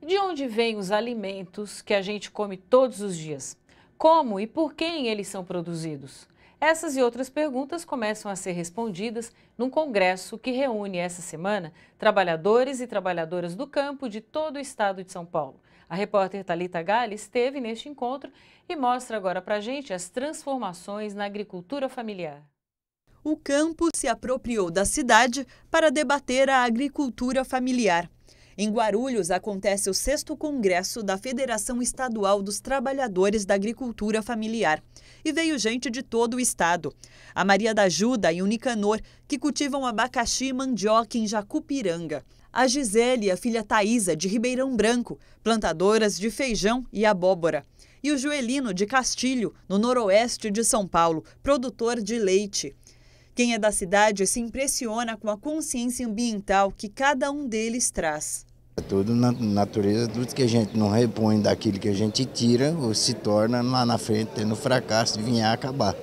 De onde vêm os alimentos que a gente come todos os dias? Como e por quem eles são produzidos? Essas e outras perguntas começam a ser respondidas num congresso que reúne essa semana trabalhadores e trabalhadoras do campo de todo o estado de São Paulo. A repórter Talita Gales esteve neste encontro e mostra agora para a gente as transformações na agricultura familiar. O campo se apropriou da cidade para debater a agricultura familiar. Em Guarulhos acontece o sexto congresso da Federação Estadual dos Trabalhadores da Agricultura Familiar. E veio gente de todo o estado. A Maria da Ajuda e o Nicanor, que cultivam abacaxi e mandioca em Jacupiranga. A Gisele e a filha Thaisa, de Ribeirão Branco, plantadoras de feijão e abóbora. E o Joelino de Castilho, no noroeste de São Paulo, produtor de leite. Quem é da cidade se impressiona com a consciência ambiental que cada um deles traz. É tudo na natureza, tudo que a gente não repõe daquilo que a gente tira, ou se torna lá na frente, tendo fracasso, vinha acabar.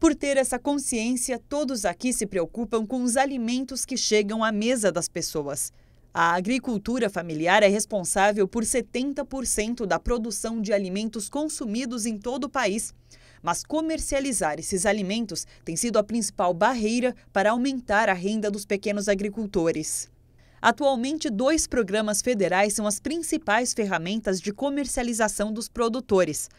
Por ter essa consciência, todos aqui se preocupam com os alimentos que chegam à mesa das pessoas. A agricultura familiar é responsável por 70% da produção de alimentos consumidos em todo o país. Mas comercializar esses alimentos tem sido a principal barreira para aumentar a renda dos pequenos agricultores. Atualmente, dois programas federais são as principais ferramentas de comercialização dos produtores.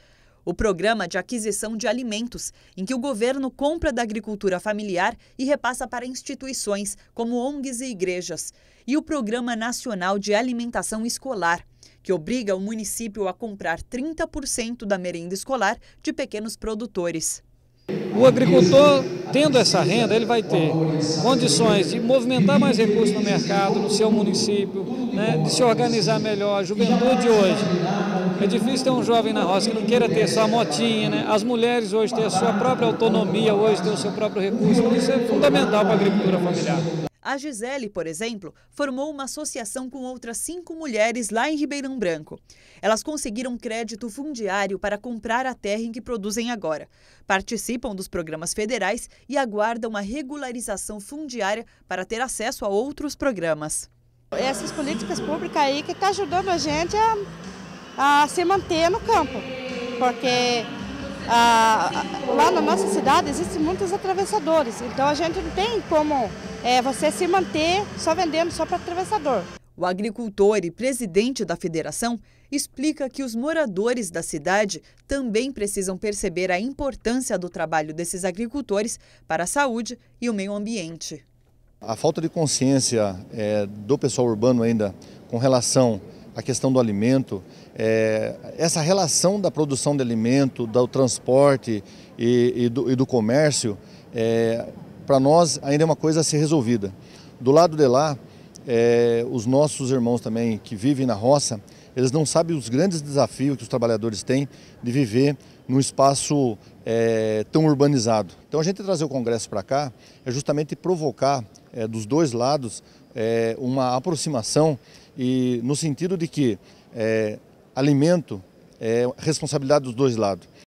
O Programa de Aquisição de Alimentos, em que o governo compra da agricultura familiar e repassa para instituições, como ONGs e igrejas. E o Programa Nacional de Alimentação Escolar, que obriga o município a comprar 30% da merenda escolar de pequenos produtores. O agricultor, tendo essa renda, ele vai ter condições de movimentar mais recursos no mercado, no seu município, né, de se organizar melhor. A juventude hoje. É difícil ter um jovem na roça que não queira ter sua motinha, né? As mulheres hoje têm a sua própria autonomia, hoje têm o seu próprio recurso. Isso é fundamental para a agricultura familiar. A Gisele, por exemplo, formou uma associação com outras cinco mulheres lá em Ribeirão Branco. Elas conseguiram crédito fundiário para comprar a terra em que produzem agora. Participam dos programas federais e aguardam a regularização fundiária para ter acesso a outros programas. Essas políticas públicas aí que estão tá ajudando a gente a, a se manter no campo, porque ah, lá na nossa cidade existem muitos atravessadores, então a gente não tem como é, você se manter só vendendo só para atravessador. O agricultor e presidente da federação explica que os moradores da cidade também precisam perceber a importância do trabalho desses agricultores para a saúde e o meio ambiente. A falta de consciência é, do pessoal urbano ainda com relação a questão do alimento, é, essa relação da produção de alimento, do transporte e, e, do, e do, comércio, é, para nós ainda é uma coisa a ser resolvida. Do lado de lá, é, os nossos irmãos também que vivem na roça, eles não sabem os grandes desafios que os trabalhadores têm de viver num espaço é, tão urbanizado. Então a gente trazer o Congresso para cá é justamente provocar é, dos dois lados é, uma aproximação e no sentido de que é, alimento é responsabilidade dos dois lados.